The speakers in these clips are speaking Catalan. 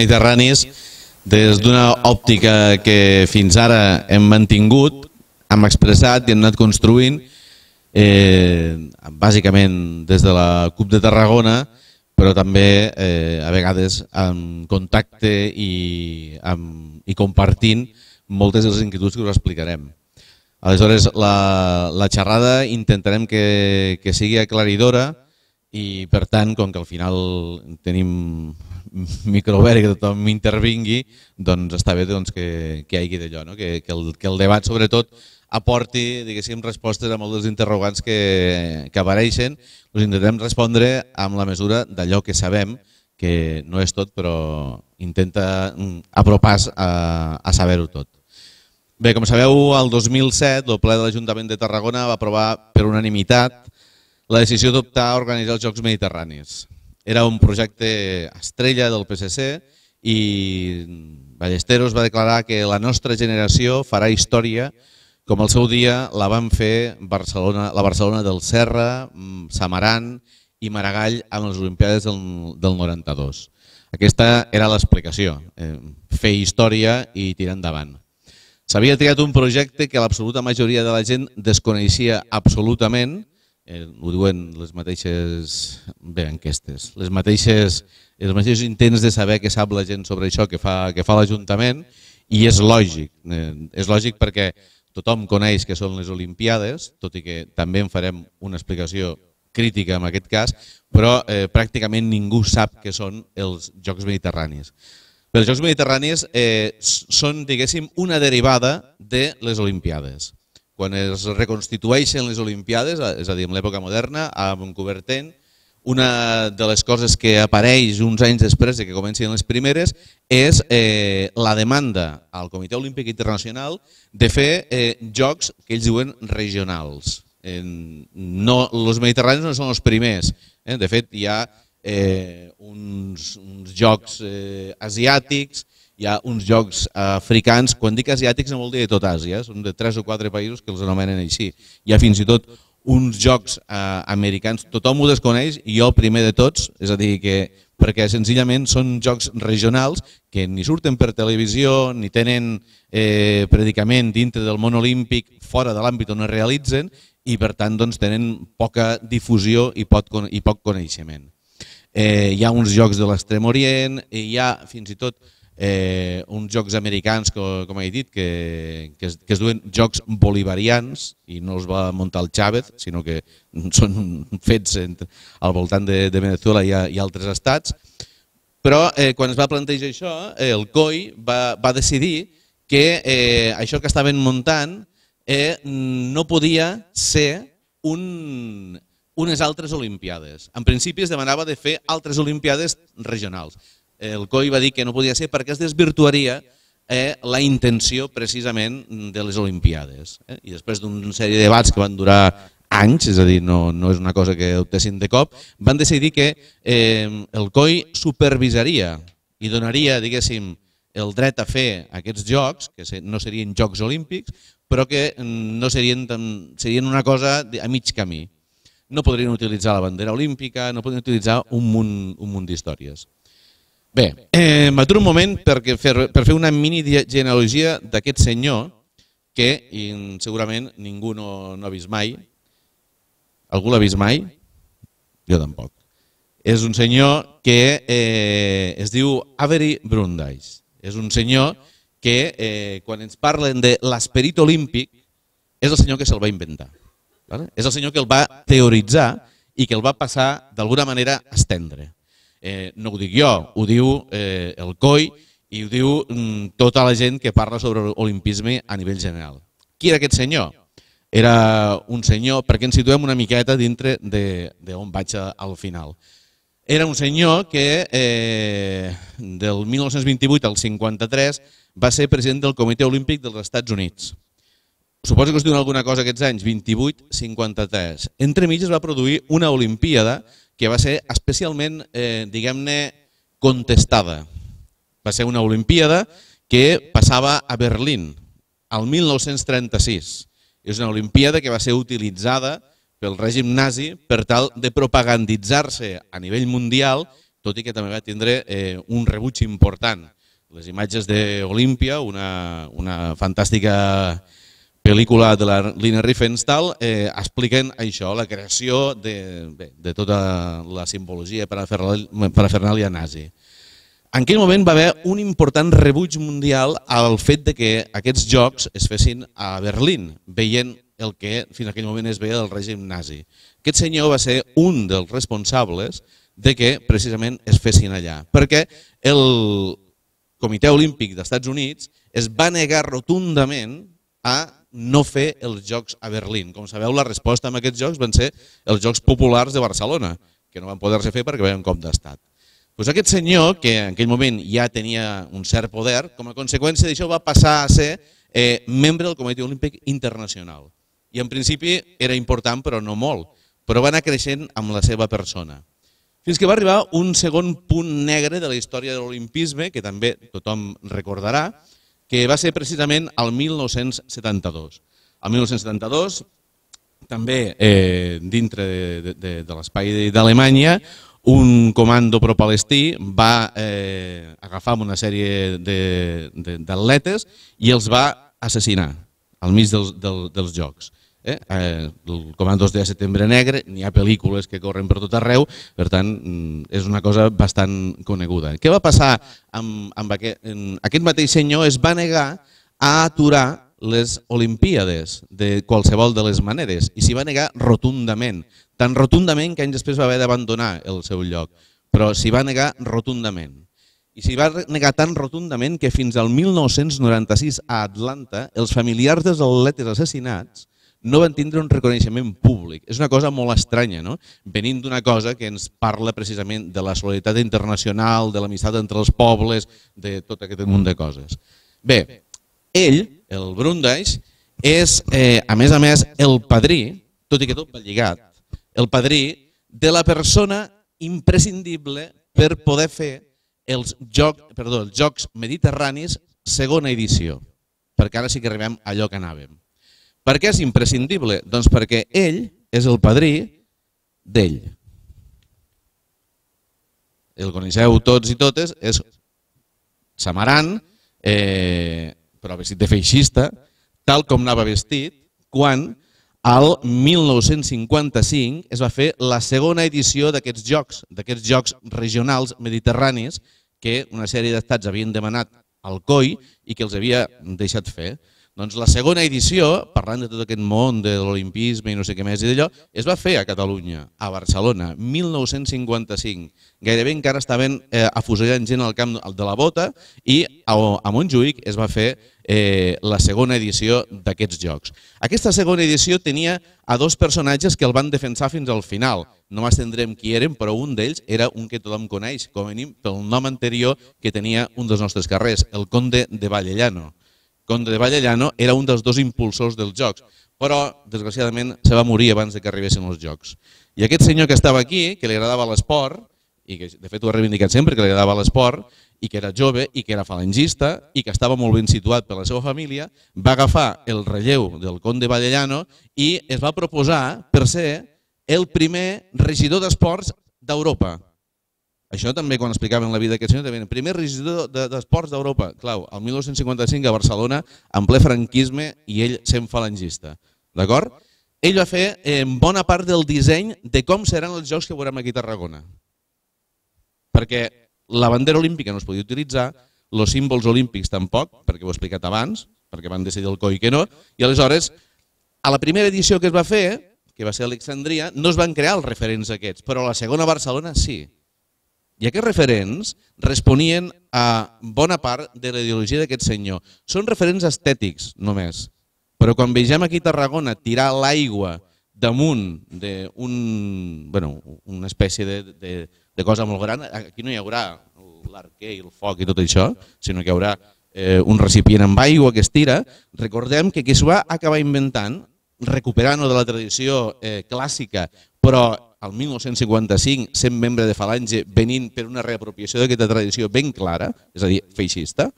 mediterranis des d'una òptica que fins ara hem mantingut, hem expressat i hem anat construint, eh, bàsicament des de la CUP de Tarragona, però també eh, a vegades en contacte i, amb, i compartint moltes de les inquietuds que us explicarem. Aleshores, la, la xerrada intentarem que, que sigui aclaridora i, per tant, com que al final tenim microobert que tothom intervingui, doncs està bé doncs, que, que hi hagi d'allò, no? que, que, el, que el debat sobretot aporti diguéssim, respostes a molts dels interrogants que, que apareixen, Us intentem respondre amb la mesura d'allò que sabem, que no és tot, però intenta mm, apropar-se a, a saber-ho tot. Bé, com sabeu, el 2007 el ple de l'Ajuntament de Tarragona va aprovar per unanimitat la decisió d'optar a organitzar els Jocs Mediterranis era un projecte estrella del PSC i Ballesteros va declarar que la nostra generació farà història com el seu dia la van fer Barcelona, la Barcelona del Serra, mm, Samaran i Maragall amb les Olimpiades del, del 92. Aquesta era l'explicació, eh, fer història i tirar endavant. S'havia triat un projecte que l'absoluta majoria de la gent desconeixia absolutament, eh, ho diuen les mateixes bé, enquestes, les mateixes, els mateixos intents de saber què sap la gent sobre això que fa, que fa l'Ajuntament i és lògic, eh, és lògic perquè tothom coneix que són les Olimpiades, tot i que també en farem una explicació crítica en aquest cas, però eh, pràcticament ningú sap què són els Jocs Mediterranis. Però els Jocs Mediterranis eh, són, diguéssim, una derivada de les Olimpiades quan es reconstitueixen les Olimpiades, és a dir, en l'època moderna, a Montcobertent, una de les coses que apareix uns anys després de que comencin les primeres és eh, la demanda al Comitè Olímpic Internacional de fer eh, jocs que ells diuen regionals. Eh, no, els mediterranis no són els primers. Eh? De fet, hi ha eh, uns, uns jocs eh, asiàtics, hi ha uns jocs eh, africans, quan dic asiàtics no vol dir de tot Àsia, eh, són de tres o quatre països que els anomenen així. Hi ha fins i tot uns jocs eh, americans, tothom ho desconeix i jo primer de tots, és a dir, que perquè senzillament són jocs regionals que ni surten per televisió ni tenen eh, predicament dintre del món olímpic fora de l'àmbit on es realitzen i per tant doncs, tenen poca difusió i poc, i poc coneixement. Eh, hi ha uns jocs de l'extrem orient, hi ha fins i tot eh, uns jocs americans, que, com he dit, que, que, es, que es duen jocs bolivarians i no els va muntar el Chávez, sinó que són fets entre, al voltant de, de Venezuela i, a, i altres estats. Però eh, quan es va plantejar això, eh, el COI va, va decidir que eh, això que estaven muntant eh, no podia ser un, unes altres Olimpiades. En principi es demanava de fer altres Olimpiades regionals el COI va dir que no podia ser perquè es desvirtuaria eh, la intenció precisament de les Olimpiades. Eh? I després d'una sèrie de debats que van durar anys, és a dir, no, no és una cosa que optessin de cop, van decidir que eh, el COI supervisaria i donaria, diguéssim, el dret a fer aquests jocs, que no serien jocs olímpics, però que mm, no serien, serien una cosa a mig camí. No podrien utilitzar la bandera olímpica, no podrien utilitzar un munt, un munt d'històries. Bé, eh, m'aturo un moment perquè fer, per fer una mini genealogia d'aquest senyor que segurament ningú no, no ha vist mai. Algú l'ha vist mai? Jo tampoc. És un senyor que eh, es diu Avery Brundais. És un senyor que eh, quan ens parlen de l'esperit olímpic és el senyor que se'l va inventar. Vale? És el senyor que el va teoritzar i que el va passar d'alguna manera a estendre. Eh, no ho dic jo, ho diu eh, el COI i ho diu mm, tota la gent que parla sobre l'olimpisme a nivell general. Qui era aquest senyor? Era un senyor, perquè ens situem una miqueta dintre d'on vaig al final. Era un senyor que eh, del 1928 al 53 va ser president del Comitè Olímpic dels Estats Units. Suposo que us diuen alguna cosa aquests anys, 28-53. Entre mig es va produir una olimpíada que va ser especialment, eh, diguem-ne, contestada. Va ser una Olimpíada que passava a Berlín al 1936. És una Olimpíada que va ser utilitzada pel règim nazi per tal de propaganditzar-se a nivell mundial, tot i que també va tindre eh, un rebuig important. Les imatges d'Olimpia, una, una fantàstica pel·lícula de la Lina Riefenstahl eh, expliquen això, la creació de, bé, de tota la simbologia per a Fernàlia nazi. En aquell moment va haver un important rebuig mundial al fet de que aquests jocs es fessin a Berlín, veient el que fins a aquell moment es veia del règim nazi. Aquest senyor va ser un dels responsables de que precisament es fessin allà, perquè el Comitè Olímpic dels Estats Units es va negar rotundament a no fer els Jocs a Berlín. Com sabeu, la resposta a aquests Jocs van ser els Jocs Populars de Barcelona, que no van poder-se fer perquè veiem com d'estat. Pues aquest senyor, que en aquell moment ja tenia un cert poder, com a conseqüència d'això va passar a ser eh, membre del Comitè Olímpic Internacional. I en principi era important, però no molt. Però va anar creixent amb la seva persona. Fins que va arribar un segon punt negre de la història de l'olimpisme, que també tothom recordarà, que va ser precisament el 1972. El 1972, també eh, dintre de, de, de l'espai d'Alemanya, un comando pro-palestí va eh, agafar una sèrie d'atletes i els va assassinar al mig dels, dels, dels jocs. Eh? eh? El Comandos de Setembre Negre, n'hi ha pel·lícules que corren per tot arreu, per tant, mm, és una cosa bastant coneguda. Què va passar amb, amb aquest, aquest mateix senyor? Es va negar a aturar les Olimpíades de qualsevol de les maneres i s'hi va negar rotundament, tan rotundament que anys després va haver d'abandonar el seu lloc, però s'hi va negar rotundament. I s'hi va negar tan rotundament que fins al 1996 a Atlanta els familiars dels atletes assassinats no van tindre un reconeixement públic. És una cosa molt estranya, no? venint d'una cosa que ens parla precisament de la solidaritat internacional, de l'amistat entre els pobles, de tot aquest munt de coses. Bé, ell, el Brundeis, és, eh, a més a més, el padrí, tot i que tot va lligat, el padrí de la persona imprescindible per poder fer els, joc, perdó, els Jocs Mediterranis segona edició, perquè ara sí que arribem a allò que anàvem. Per què és imprescindible? Doncs perquè ell és el padrí d'ell. El coneixeu tots i totes, és Samaran, eh, però vestit de feixista, tal com anava vestit quan al 1955 es va fer la segona edició d'aquests jocs, d'aquests jocs regionals mediterranis que una sèrie d'estats havien demanat al COI i que els havia deixat fer. Doncs la segona edició, parlant de tot aquest món de l'olimpisme i no sé què més i d'allò, es va fer a Catalunya, a Barcelona, 1955. Gairebé encara estaven eh, afusellant gent al camp de la bota i a, a Montjuïc es va fer eh, la segona edició d'aquests jocs. Aquesta segona edició tenia a dos personatges que el van defensar fins al final. No m'estendrem qui eren, però un d'ells era un que tothom coneix, com a mínim pel nom anterior que tenia un dels nostres carrers, el conde de Vallellano. Conde de Vallellano era un dels dos impulsors dels jocs, però, desgraciadament, se va morir abans de que arribessin els jocs. I aquest senyor que estava aquí, que li agradava l'esport, i que de fet ho ha reivindicat sempre, que li agradava l'esport, i que era jove, i que era falangista, i que estava molt ben situat per la seva família, va agafar el relleu del conde Vallellano i es va proposar per ser el primer regidor d'esports d'Europa. Això també, quan explicàvem la vida d'aquest senyor, també, primer regidor d'Esports d'Europa, clau, el 1955 a Barcelona, en ple franquisme, i ell sent falangista. D'acord? Ell va fer eh, bona part del disseny de com seran els jocs que veurem aquí a Tarragona. Perquè la bandera olímpica no es podia utilitzar, els símbols olímpics tampoc, perquè ho he explicat abans, perquè van decidir el coi que no, i aleshores, a la primera edició que es va fer, que va ser Alexandria, no es van crear els referents aquests, però a la segona Barcelona sí. I aquests referents responien a bona part de la ideologia d'aquest senyor. Són referents estètics, només. Però quan vegem aquí a Tarragona tirar l'aigua damunt d'una un, bueno, una espècie de, de, de cosa molt gran, aquí no hi haurà l'arquer i el foc i tot això, sinó que hi haurà eh, un recipient amb aigua que es tira. Recordem que qui s'ho va acabar inventant, recuperant-ho de la tradició eh, clàssica, però al 1955 sent membre de Falange venint per una reapropiació d'aquesta tradició ben clara, és a dir, feixista,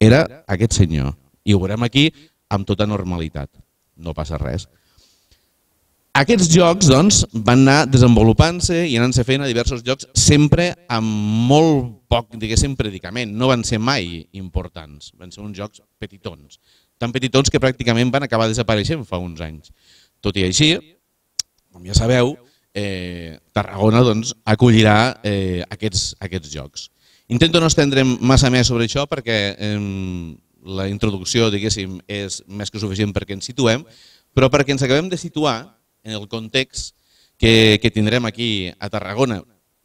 era aquest senyor. I ho veurem aquí amb tota normalitat. No passa res. Aquests jocs doncs, van anar desenvolupant-se i anant-se fent a diversos jocs, sempre amb molt poc, predicament. No van ser mai importants, van ser uns jocs petitons. Tan petitons que pràcticament van acabar desapareixent fa uns anys. Tot i així, com ja sabeu, eh, Tarragona doncs, acollirà eh, aquests, aquests jocs. Intento no estendre'm massa més sobre això perquè eh, la introducció diguéssim, és més que suficient perquè ens situem, però perquè ens acabem de situar en el context que, que tindrem aquí a Tarragona,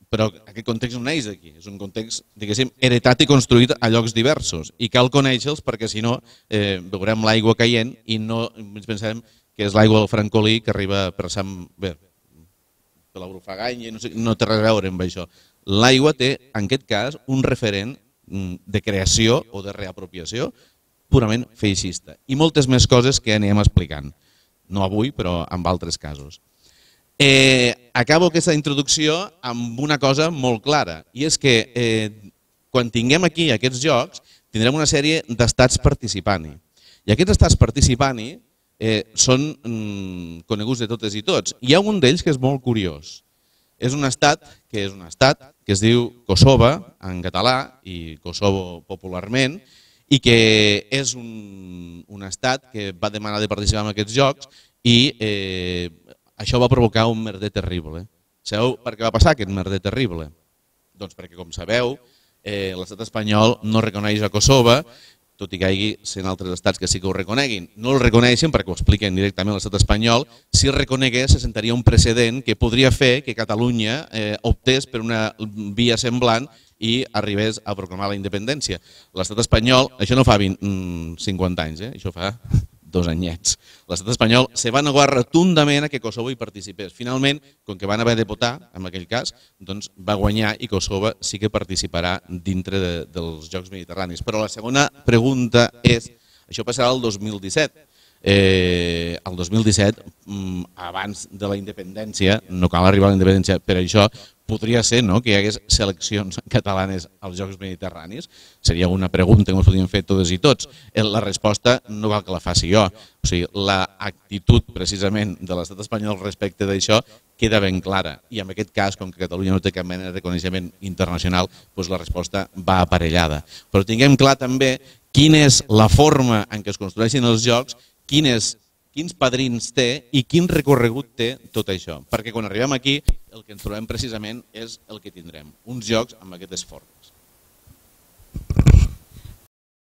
però aquest context no neix aquí, és un context, diguéssim, heretat i construït a llocs diversos, i cal conèixer-los perquè, si no, eh, veurem l'aigua caient i no ens pensarem que és l'aigua del Francolí que arriba per Sant... Bé, que i no, sé, no té res a veure amb això. L'aigua té, en aquest cas, un referent mm, de creació o de reapropiació purament feixista i moltes més coses que anem explicant. No avui, però en altres casos. Eh, acabo aquesta introducció amb una cosa molt clara, i és que eh, quan tinguem aquí aquests jocs, tindrem una sèrie d'estats participant-hi. I aquests estats participant-hi eh, són mm, coneguts de totes i tots. Hi ha un d'ells que és molt curiós. És un estat que és un estat que es diu Kosova en català i Kosovo popularment i que és un, un estat que va demanar de participar en aquests jocs i eh, això va provocar un merder terrible. Sabeu per què va passar aquest merder terrible? Doncs perquè, com sabeu, eh, l'estat espanyol no reconeix a Kosova tot i que hi hagi 100 altres estats que sí que ho reconeguin. No el reconeixen perquè ho expliquen directament l'estat espanyol. Si el reconegués, se sentaria un precedent que podria fer que Catalunya eh, optés per una via semblant i arribés a proclamar la independència. L'estat espanyol, això no fa 20, 50 mm, anys, eh? això fa dos anyets. L'estat espanyol se va negar rotundament a que Kosovo hi participés. Finalment, com que van haver de votar, en aquell cas, doncs va guanyar i Kosovo sí que participarà dintre de, dels Jocs Mediterranis. Però la segona pregunta és, això passarà el 2017, eh, el 2017, mm, abans de la independència, no cal arribar a la independència per això, podria ser no? que hi hagués seleccions catalanes als Jocs Mediterranis? Seria una pregunta que ens podríem fer totes i tots. Eh, la resposta no cal que la faci jo. O sigui, l'actitud precisament de l'estat espanyol respecte d'això queda ben clara. I en aquest cas, com que Catalunya no té cap mena de reconeixement internacional, doncs la resposta va aparellada. Però tinguem clar també quina és la forma en què es construeixin els jocs, quin és, quins padrins té i quin recorregut té tot això. Perquè quan arribem aquí el que ens trobem precisament és el que tindrem, uns jocs amb aquestes formes.